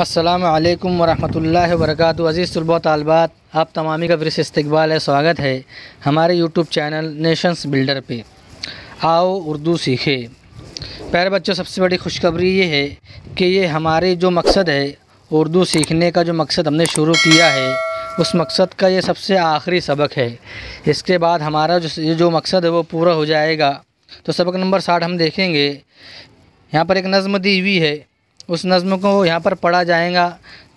अल्लाम वरहमल वर्क अज़ीज़ तलबा तलबात आप तमामी का फिर से इस्तबाल है स्वागत है हमारे यूट्यूब चैनल नेशंस बिल्डर पे आओ उर्दू सीखे प्यारे बच्चों सबसे बड़ी खुशखबरी ये है कि ये हमारे जो मकसद है उर्दू सीखने का जो मकसद हमने शुरू किया है उस मकसद का ये सबसे आखिरी सबक है इसके बाद हमारा जो ये जो मकसद है वो पूरा हो जाएगा तो सबक नंबर साठ हम देखेंगे यहाँ पर एक नज़म दी हुई है उस नज़म को यहाँ पर पढ़ा जाएगा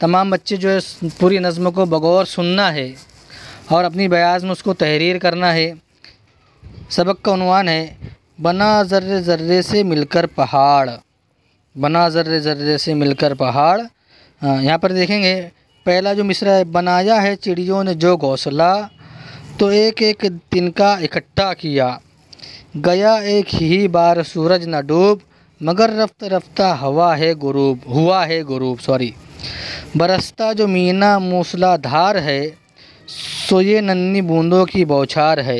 तमाम बच्चे जो है पूरी नज़म को बगौर सुनना है और अपनी बयाज में उसको तहरीर करना है सबक का उनवान है बना ज़र्रे ज़र्रे से मिलकर पहाड़ बना ज़र्रे ज़र्रे से मिलकर पहाड़ यहाँ पर देखेंगे पहला जो मिसरा है बनाया है चिड़ियों ने जो घोंसला तो एक एक तिनका इकट्ठा किया गया एक ही बार सूरज न डूब मगर रफ्त रफ्ता हवा है गुरूब हुआ है गुरूब सॉरी बरसता जो मीना मूसलाधार है सो ये नन्नी बूंदों की बौछार है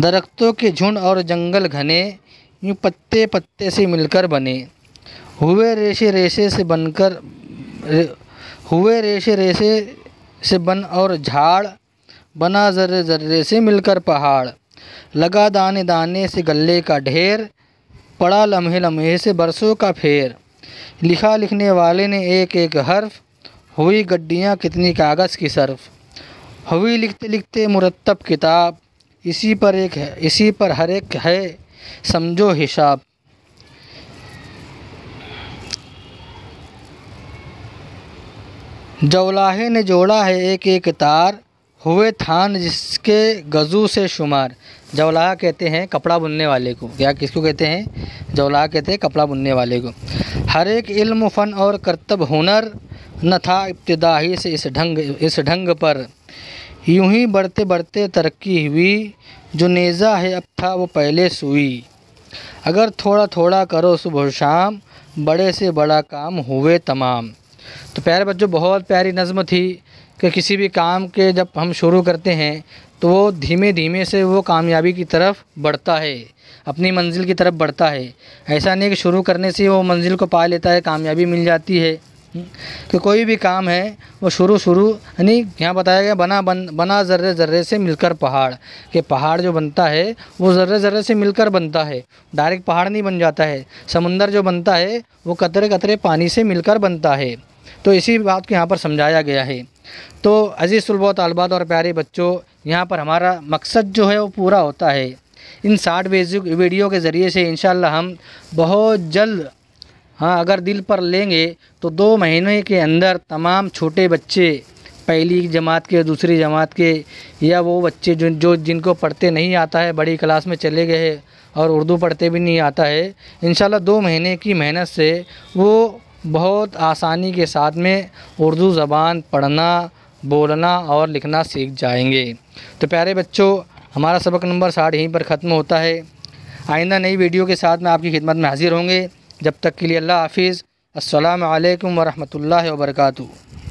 दरख्तों के झुंड और जंगल घने यूँ पत्ते पत्ते से मिलकर बने हुए रेशे रेशे से बनकर रे, हुए रेशे रेशे से बन और झाड़ बना ज़र्रे ज़र्रे से मिलकर पहाड़ लगा दाने दाने से गले का ढेर पड़ा लम्हे लम्हे से बरसों का फेर लिखा लिखने वाले ने एक एक हर्फ हुई गड्डियाँ कितनी कागज़ की सर्फ हुई लिखते लिखते मुरतब किताब इसी पर एक है इसी पर हर एक है समझो हिसाब जौलाहे ने जोड़ा है एक एक तार हुए थान जिसके गज़ू से शुमार जवलाहा कहते हैं कपड़ा बुनने वाले को या किसको कहते हैं जवलाहा कहते हैं कपड़ा बुनने वाले को हर एक इल्म फ़न और करतब हुनर न था इब्तदाही से इस ढंग इस ढंग पर यूं ही बढ़ते बढ़ते तरक्की हुई जो नेज़ा है अब था वो पहले सुई अगर थोड़ा थोड़ा करो सुबह शाम बड़े से बड़ा काम हुए तमाम तो प्यारे बच्चों बहुत प्यारी नज़म थी कि किसी भी काम के जब हम शुरू करते हैं तो वो धीमे धीमे से वो कामयाबी की तरफ बढ़ता है अपनी मंजिल की तरफ बढ़ता है ऐसा नहीं कि शुरू करने से वो मंजिल को पा लेता है कामयाबी मिल जाती है कि कोई भी काम है वो शुरू शुरू यानी यहाँ बताया गया बना बन बना ज़र्रे ज़र्रे से मिलकर पहाड़ कि पहाड़ जो बनता है वो ज़र्रे ज़र्रे से मिलकर बनता है डायरेक्ट पहाड़ नहीं बन जाता है समुंदर जो बनता है वो कतरे कतरे पानी से मिलकर बनता है तो इसी बात को यहाँ पर समझाया गया है तो अज़ीज़ सुलबा तलबात और प्यारे बच्चों यहाँ पर हमारा मकसद जो है वो पूरा होता है इन साठ वीडियो के ज़रिए से इन हम बहुत जल्द हाँ अगर दिल पर लेंगे तो दो महीने के अंदर तमाम छोटे बच्चे पहली जमात के दूसरी जमात के या वो बच्चे जो जो जिनको पढ़ते नहीं आता है बड़ी क्लास में चले गए और उर्दू पढ़ते भी नहीं आता है इन दो महीने की मेहनत से वो बहुत आसानी के साथ में उर्दू ज़बान पढ़ना बोलना और लिखना सीख जाएंगे तो प्यारे बच्चों हमारा सबक नंबर साठ यहीं पर ख़त्म होता है आइंदा नई वीडियो के साथ में आपकी खिदमत में हाज़िर होंगे जब तक के लिए अल्लाह हाफिज़ असलकम वरहमल वर्का